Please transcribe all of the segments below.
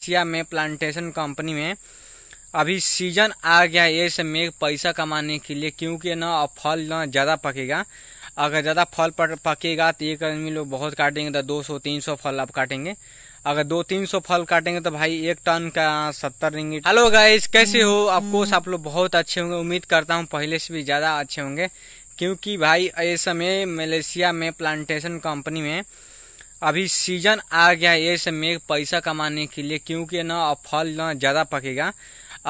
Malaysia में plantation company में अभी सीजन आ गया है इसमें पैसा कमाने के लिए क्योंकि ना फल ना ज़्यादा पकेगा अगर ज़्यादा फल पकेगा तो एक आदमी लोग बहुत काटेंगे तो दो सौ तीन सौ फल आप काटेंगे अगर दो तीन सौ फल काटेंगे तो भाई एक टन का सत्तर रिंगिट हेलो गाइस कैसे हो अफकोर्स हम्म। आप लोग बहुत अच्छे होंगे उम्मीद करता हूँ पहले से भी ज़्यादा अच्छे होंगे क्योंकि भाई इस समय मलेशिया में प्लांटेशन कंपनी में अभी सीजन आ गया है इस में पैसा कमाने के लिए क्योंकि ना अब फल ना ज़्यादा पकेगा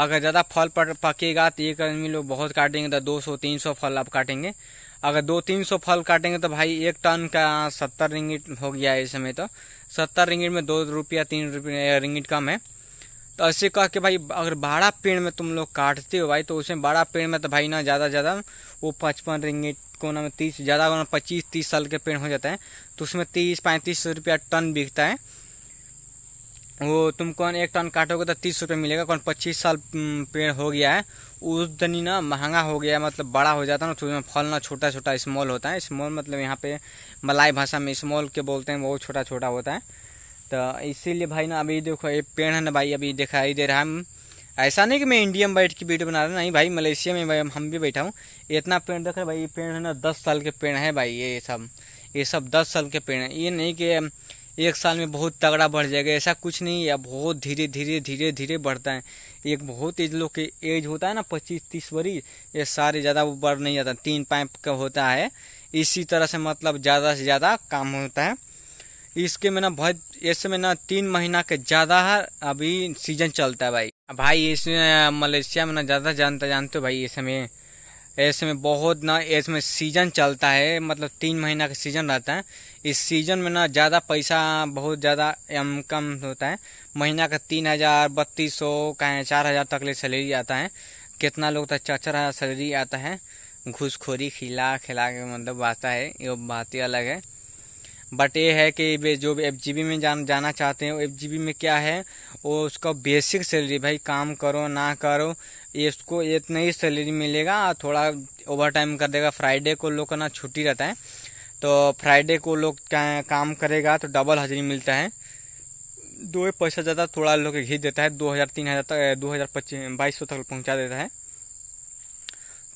अगर ज़्यादा फल पकेगा तो एक आदमी लोग बहुत काटेंगे तो दो सौ तीन सौ फल आप काटेंगे अगर दो तीन सौ फल काटेंगे तो भाई एक टन का सत्तर रिंगिट हो गया है इस समय तो सत्तर रिंगिट में दो रुपया तीन रुपया रिंगिट कम है तो ऐसे कह के भाई अगर बड़ा पेड़ में तुम लोग काटते हो भाई तो उसमें बड़ा पेड़ में तो भाई ना ज़्यादा ज़्यादा वो पचपन रिंगिट कोना में तीस ज़्यादा कोना पच्चीस तीस साल के पेड़ हो जाते हैं तो उसमें तीस पैंतीस रुपया टन बिकता है वो तुम कौन एक टन काटोगे तो तीस रुपये मिलेगा कौन पच्चीस साल पेड़ हो गया है उस दिन ही ना महंगा हो गया है मतलब बड़ा हो जाता है ना तो उसमें फल ना छोटा छोटा स्मॉल होता है स्मॉल मतलब यहाँ पे मलाई भाषा में स्मॉल के बोलते हैं वो छोटा छोटा होता है तो इसीलिए भाई ना अभी देखो ये पेड़ है ना भाई अभी दिखाई दे रहा है हम ऐसा नहीं कि मैं इंडिया में बैठ के वीडियो बना रहा नहीं भाई मलेशिया में भाई हम भी बैठा हूँ इतना पेड़ देख रहे भाई ये पेड़ है ना दस साल के पेड़ है भाई ये सब ये सब दस साल के पेड़ हैं ये नहीं कि एक साल में बहुत तगड़ा बढ़ जाएगा ऐसा कुछ नहीं है बहुत धीरे धीरे धीरे धीरे बढ़ता है एक बहुत एज लोग के एज होता है ना पच्चीस तीस वरी ये सारे ज़्यादा वो बढ़ नहीं जाता तीन पाइप का होता है इसी तरह से मतलब ज़्यादा से ज़्यादा काम होता है इसके में ना बहुत समय ना तीन महीना के ज़्यादा है अभी सीजन चलता है भाई भाई इसमें मलेशिया में ना ज़्यादा जानते जानते हो भाई इसमें इसमें बहुत ना इसमें सीज़न चलता है मतलब तीन महीना का सीज़न रहता है इस सीज़न में ना ज़्यादा पैसा बहुत ज़्यादा इनकम होता है महीना का तीन हज़ार बत्तीस सौ कहें चार हज़ार तक ले सैलरी आता है कितना लोग तक तो चार चार हज़ार सैलरी आता है घूसखोरी खिला खिला के मतलब आता है ये बात ही अलग है बट ये है कि वे जो एफ जी बी में जान जाना चाहते हैं एफ जी बी में क्या है वो उसका बेसिक सैलरी भाई काम करो ना करो ये उसको इतना ही सैलरी मिलेगा थोड़ा ओवर टाइम कर देगा फ्राइडे को लोग का ना छुट्टी रहता है तो फ्राइडे को लोग काम करेगा तो डबल हाजिरी मिलता है दो पैसा ज़्यादा थोड़ा लोग घीच देता है दो हज़ार तीन हज़ार तक दो हज़ार पच्चीस बाईस सौ तक पहुँचा देता है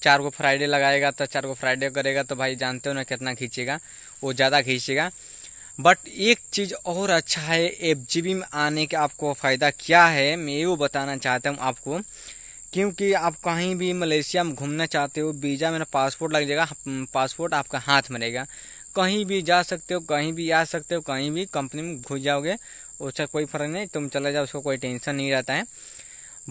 चार को फ्राइडे लगाएगा तो चार को फ्राइडे करेगा तो भाई जानते हो ना कितना खींचेगा वो ज़्यादा खींचेगा बट एक चीज़ और अच्छा है एफ में आने का आपको फ़ायदा क्या है मैं ये बताना चाहता हूँ आपको क्योंकि आप कहीं भी मलेशिया में घूमना चाहते हो वीज़ा मेरा पासपोर्ट लग जाएगा हम्म, पासपोर्ट आपका हाथ में रहेगा कहीं भी जा सकते हो कहीं भी आ सकते हो कहीं भी कंपनी में घुस जाओगे उसका कोई फर्क नहीं तुम चले जाओ उसका कोई टेंशन नहीं रहता है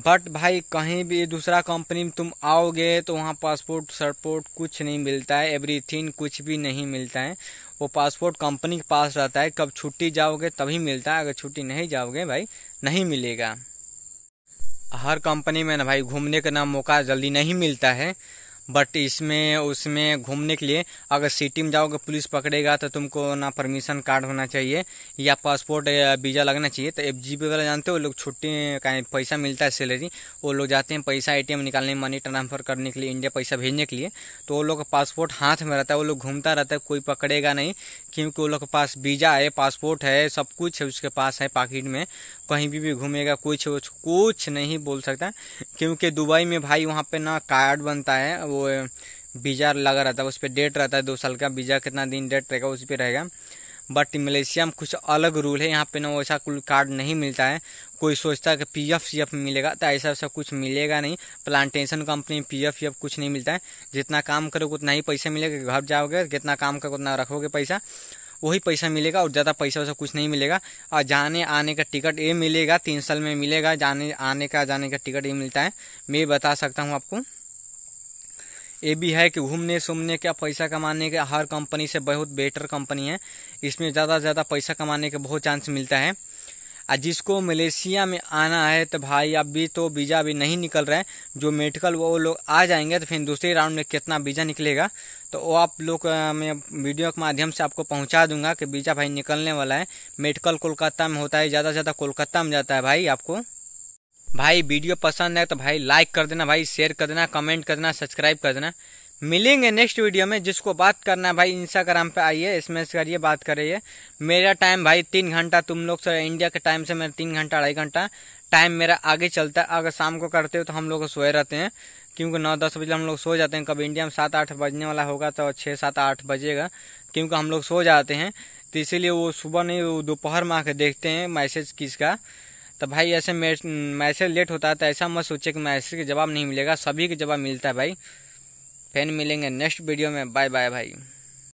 बट भाई कहीं भी दूसरा कंपनी में तुम आओगे तो वहाँ पासपोर्ट सरपोर्ट कुछ नहीं मिलता है एवरीथिंग कुछ भी नहीं मिलता है वो पासपोर्ट कंपनी के पास रहता है कब छुट्टी जाओगे तभी मिलता है अगर छुट्टी नहीं जाओगे भाई नहीं मिलेगा हर कंपनी में ना भाई घूमने का ना मौका जल्दी नहीं मिलता है बट इसमें उसमें घूमने के लिए अगर सिटी में जाओगे पुलिस पकड़ेगा तो तुमको ना परमिशन कार्ड होना चाहिए या पासपोर्ट या वीज़ा लगना चाहिए तो एफ जी वाला जानते हो लोग छुट्टी का पैसा मिलता है सैलरी वो लोग जाते हैं पैसा ए निकालने मनी ट्रांसफर करने के लिए इंडिया पैसा भेजने के लिए तो वो लोग का पासपोर्ट हाथ में रहता है वो लोग घूमता रहता है कोई पकड़ेगा नहीं क्योंकि वो लोग के पास वीज़ा है पासपोर्ट है सब कुछ है उसके पास है पाकिट में कहीं भी भी घूमेगा कुछ कुछ नहीं बोल सकता क्योंकि दुबई में भाई वहाँ पे ना कार्ड बनता है वो वीज़ा लगा रहता है उस पर डेट रहता है दो साल का वीज़ा कितना दिन डेट रहेगा उस पर रहेगा बट मलेशिया में कुछ अलग रूल है यहाँ पे ना वैसा कोई कार्ड नहीं मिलता है कोई सोचता है कि पी एफ सी एफ मिलेगा तो ऐसा वैसा कुछ मिलेगा नहीं plantation company P F F कुछ नहीं मिलता है जितना काम करोगे उतना ही पैसा मिलेगा घर जाओगे जितना काम करोगे उतना रखोगे पैसा वही पैसा मिलेगा और ज़्यादा पैसा वैसा कुछ नहीं मिलेगा और जाने आने का टिकट ये मिलेगा तीन साल में मिलेगा जाने आने का जाने का टिकट ये मिलता है मैं बता सकता हूँ आपको ये भी है कि घूमने सुमने का पैसा कमाने का हर कंपनी से बहुत बेटर कंपनी है इसमें ज़्यादा से ज़्यादा पैसा कमाने का बहुत चांस मिलता है और जिसको मलेशिया में आना है तो भाई अभी तो वीज़ा अभी नहीं निकल रहा है जो मेडिकल वो लोग आ जाएंगे तो फिर दूसरे राउंड में कितना वीज़ा निकलेगा तो वो आप लोग मैं वीडियो के माध्यम से आपको पहुंचा दूंगा कि वीज़ा भाई निकलने वाला है मेडिकल कोलकाता में होता है ज़्यादा से ज़्यादा कोलकाता में जाता है भाई आपको भाई वीडियो पसंद है तो भाई लाइक कर देना भाई शेयर कर देना कमेंट कर देना सब्सक्राइब कर देना मिलेंगे नेक्स्ट वीडियो में जिसको बात करना है भाई इंस्टाग्राम पे आइए इसमें करिए बात करिए मेरा टाइम भाई तीन घंटा तुम लोग से इंडिया के टाइम से मेरा तीन घंटा अढ़ाई घंटा टाइम मेरा आगे चलता है अगर शाम को करते हो तो हम लोग सोए रहते हैं क्योंकि नौ दस बजे हम लोग सो जाते हैं कभी इंडिया में सात आठ बजने वाला होगा तो छः सात आठ बजेगा क्योंकि हम लोग सो जाते हैं तो इसीलिए वो सुबह नहीं वो दोपहर में आके देखते हैं मैसेज किसका तो भाई ऐसे मैसेज लेट होता है तो ऐसा मत सोचे कि मैसेज का जवाब नहीं मिलेगा सभी का जवाब मिलता है भाई फिर मिलेंगे नेक्स्ट वीडियो में बाय बाय भाई